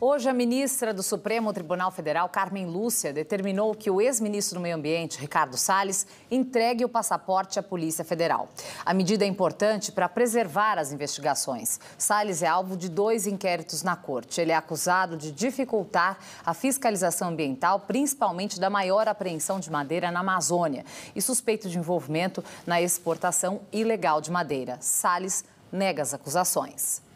Hoje, a ministra do Supremo Tribunal Federal, Carmen Lúcia, determinou que o ex-ministro do Meio Ambiente, Ricardo Salles, entregue o passaporte à Polícia Federal. A medida é importante para preservar as investigações. Salles é alvo de dois inquéritos na corte. Ele é acusado de dificultar a fiscalização ambiental, principalmente da maior apreensão de madeira na Amazônia, e suspeito de envolvimento na exportação ilegal de madeira. Salles nega as acusações.